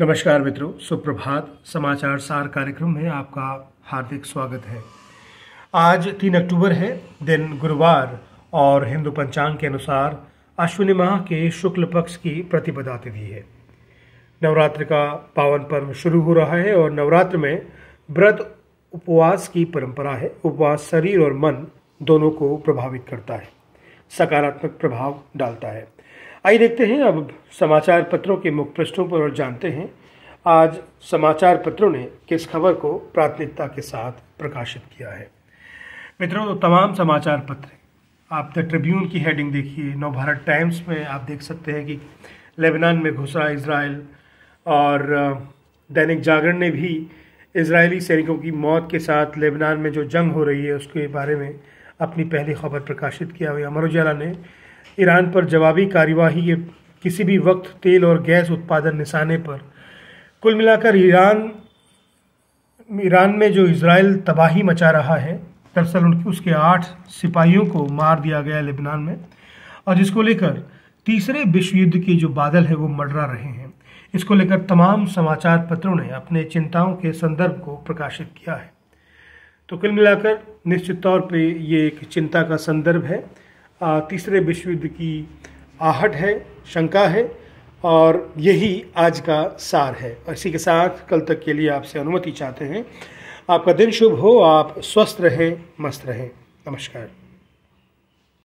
नमस्कार मित्रों सुप्रभात समाचार सार कार्यक्रम में आपका हार्दिक स्वागत है आज तीन अक्टूबर है दिन गुरुवार और हिंदू पंचांग के अनुसार अश्विनी माह के शुक्ल पक्ष की प्रतिपदा तिथि है नवरात्र का पावन पर्व शुरू हो रहा है और नवरात्र में व्रत उपवास की परंपरा है उपवास शरीर और मन दोनों को प्रभावित करता है सकारात्मक प्रभाव डालता है आइए देखते हैं अब समाचार पत्रों के मुख्य पृष्ठों पर और जानते हैं आज समाचार पत्रों ने किस खबर को प्राथमिकता के साथ प्रकाशित किया है मित्रों तो तमाम समाचार पत्र आप द ट्रिब्यून की हेडिंग देखिए नवभारत टाइम्स में आप देख सकते हैं कि लेबनान में घुसा इसराइल और दैनिक जागरण ने भी इसराइली सैनिकों की मौत के साथ लेबनान में जो जंग हो रही है उसके बारे में अपनी पहली खबर प्रकाशित किया हुई अमर उजाला ने ईरान पर जवाबी कार्यवाही ये किसी भी वक्त तेल और गैस उत्पादन निशाने पर कुल मिलाकर ईरान ईरान में जो इसराइल तबाही मचा रहा है दरअसल उसके आठ सिपाहियों को मार दिया गया लेबनान में और जिसको लेकर तीसरे विश्व युद्ध के जो बादल है वो मंडरा रहे हैं इसको लेकर तमाम समाचार पत्रों ने अपने चिंताओं के संदर्भ को प्रकाशित किया है तो कुल मिलाकर निश्चित तौर पे ये एक चिंता का संदर्भ है तीसरे विश्व युद्ध की आहट है शंका है और यही आज का सार है इसी के साथ कल तक के लिए आपसे अनुमति चाहते हैं आपका दिन शुभ हो आप स्वस्थ रहें मस्त रहें नमस्कार